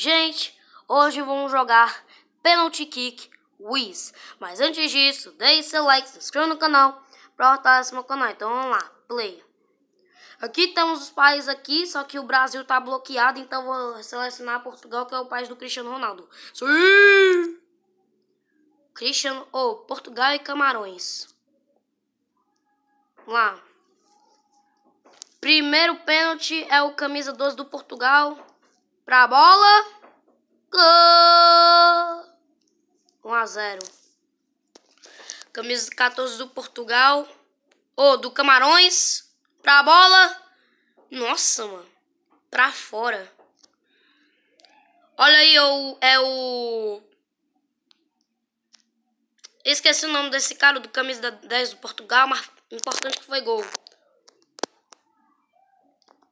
Gente, hoje vamos jogar Penalty Kick Wiz. Mas antes disso, deixe seu like, se inscreva no canal para o próximo canal. Então vamos lá, play. Aqui temos os países aqui, só que o Brasil tá bloqueado, então vou selecionar Portugal, que é o país do Cristiano Ronaldo. Sim! Cristiano, ou oh, Portugal e Camarões. Vamos lá. Primeiro pênalti é o camisa 12 do Portugal. Pra bola. Gol! 1 a 0. Camisa 14 do Portugal. Ou oh, do Camarões. Pra bola. Nossa, mano. Pra fora. Olha aí, é o. Esqueci o nome desse cara do camisa 10 do Portugal, mas importante que foi gol.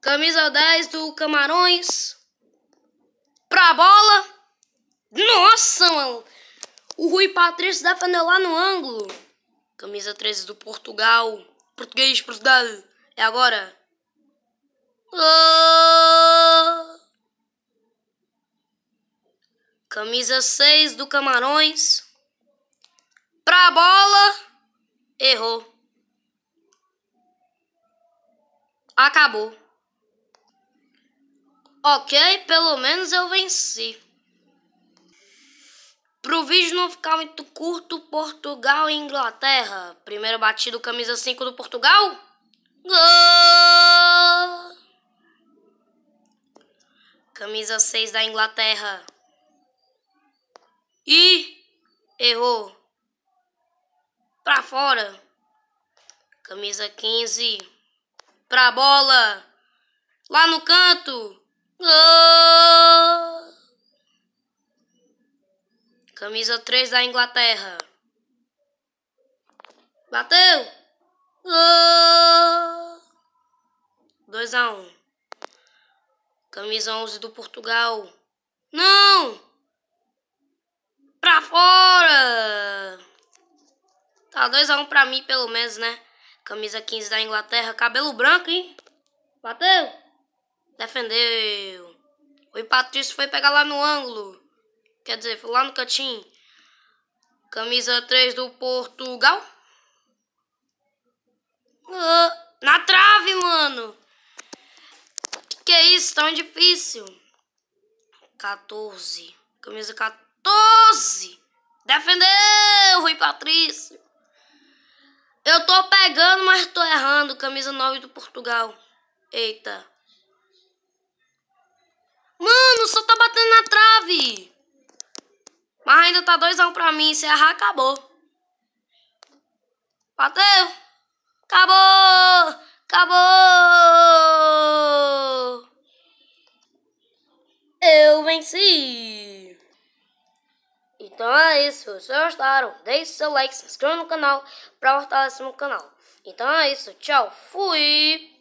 Camisa 10 do Camarões pra bola. Nossa, mano. O Rui Patrício dá lá no ângulo. Camisa 13 do Portugal. Português, Portugal. É agora. Ah. Camisa 6 do Camarões. Pra bola. Errou. Acabou. Ok, pelo menos eu venci. Pro vídeo não ficar muito curto, Portugal e Inglaterra. Primeiro batido, camisa 5 do Portugal. Gol! Camisa 6 da Inglaterra. E errou. Pra fora. Camisa 15. Pra bola. Lá no canto. Ah! Camisa 3 da Inglaterra. Bateu! 2 ah! a 1. Camisa 11 do Portugal. Não! Pra fora! Tá 2x1 pra mim, pelo menos, né? Camisa 15 da Inglaterra. Cabelo branco, hein? Bateu! Defendeu. O Patrício foi pegar lá no ângulo. Quer dizer, foi lá no cantinho. Camisa 3 do Portugal. Ah, na trave, mano. Que isso, tão difícil. 14. Camisa 14. Defendeu, Rui Patrício. Eu tô pegando, mas tô errando. Camisa 9 do Portugal. Eita. Mano, só tá batendo na trave. Mas ainda tá 2x1 um pra mim. Se errar, acabou. Bateu. Acabou. Acabou. Eu venci. Então é isso. Se gostaram, deixe seu like, se inscreva no canal pra fortalecer o canal. Então é isso. Tchau. Fui.